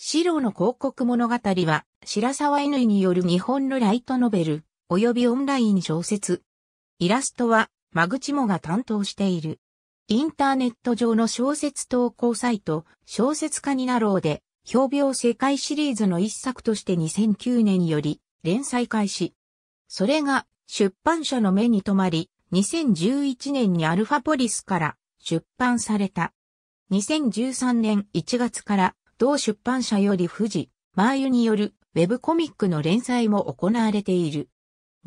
白の広告物語は、白沢犬による日本のライトノベル、及びオンライン小説。イラストは、間口もが担当している。インターネット上の小説投稿サイト、小説家になろうで、表病世界シリーズの一作として2009年より連載開始。それが出版社の目に留まり、2011年にアルファポリスから出版された。2013年1月から同出版社より富士、マーユによるウェブコミックの連載も行われている。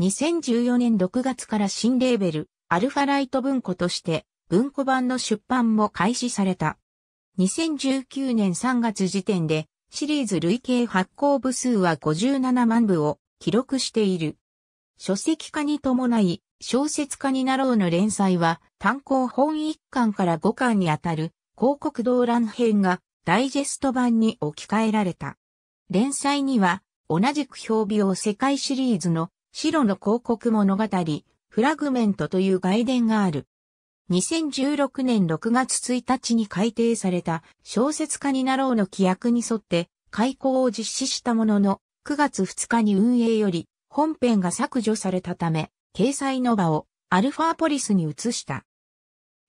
2014年6月から新レーベル、アルファライト文庫として文庫版の出版も開始された。2019年3月時点でシリーズ累計発行部数は57万部を記録している。書籍化に伴い小説家になろうの連載は単行本1巻から5巻にあたる広告動乱編がダイジェスト版に置き換えられた。連載には、同じく表美を世界シリーズの白の広告物語、フラグメントという外伝がある。2016年6月1日に改定された小説家になろうの規約に沿って開講を実施したものの9月2日に運営より本編が削除されたため掲載の場をアルファポリスに移した。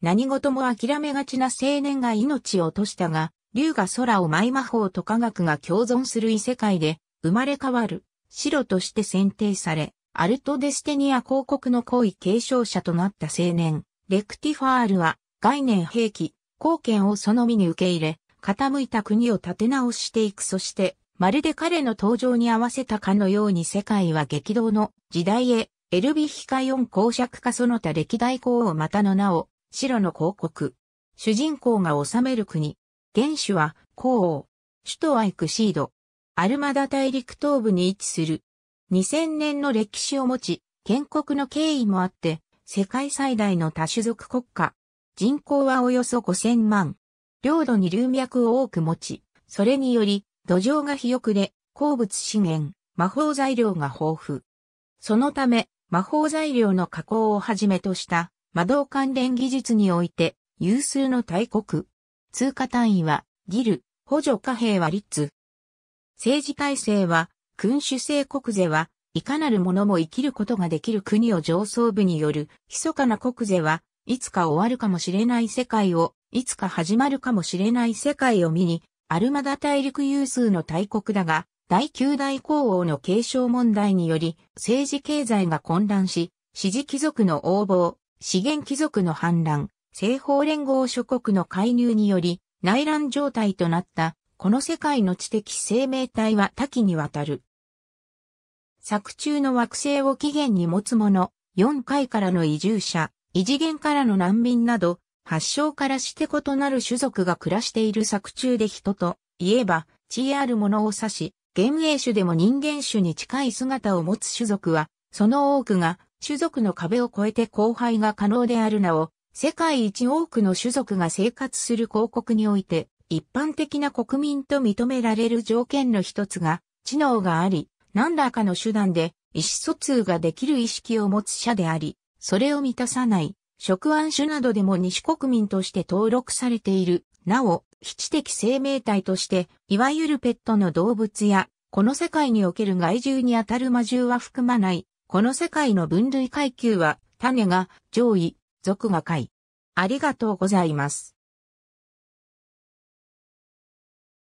何事も諦めがちな青年が命を落としたが竜が空を舞魔法と科学が共存する異世界で生まれ変わる白として選定され、アルトデステニア広告の行為継承者となった青年、レクティファールは概念兵器、貢献をその身に受け入れ、傾いた国を立て直していくそして、まるで彼の登場に合わせたかのように世界は激動の時代へ、エルビヒカイオン公爵化その他歴代皇をまたの名を、白の広告。主人公が治める国、原種は、広王。首都はエクシード。アルマダ大陸東部に位置する。2000年の歴史を持ち、建国の経緯もあって、世界最大の多種族国家。人口はおよそ5000万。領土に流脈を多く持ち、それにより土壌が肥沃で、鉱物資源、魔法材料が豊富。そのため、魔法材料の加工をはじめとした魔導関連技術において有数の大国。通貨単位は、ギル、補助貨幣はリッツ。政治体制は、君主制国税は、いかなる者も生きることができる国を上層部による、密かな国税は、いつか終わるかもしれない世界を、いつか始まるかもしれない世界を見に、アルマダ大陸有数の大国だが、第9代皇后の継承問題により、政治経済が混乱し、支持貴族の横暴、資源貴族の反乱、西方連合諸国の介入により内乱状態となったこの世界の知的生命体は多岐にわたる。作中の惑星を起源に持つ者、4回からの移住者、異次元からの難民など、発祥からして異なる種族が暮らしている作中で人と、いえば、地位あるものを指し、幻影種でも人間種に近い姿を持つ種族は、その多くが、種族の壁を越えて交配が可能であるなお、世界一多くの種族が生活する広告において、一般的な国民と認められる条件の一つが、知能があり、何らかの手段で意思疎通ができる意識を持つ者であり、それを満たさない、職安種などでも西国民として登録されている。なお、基地的生命体として、いわゆるペットの動物や、この世界における害獣にあたる魔獣は含まない、この世界の分類階級は、種が上位、続が会。ありがとうございます。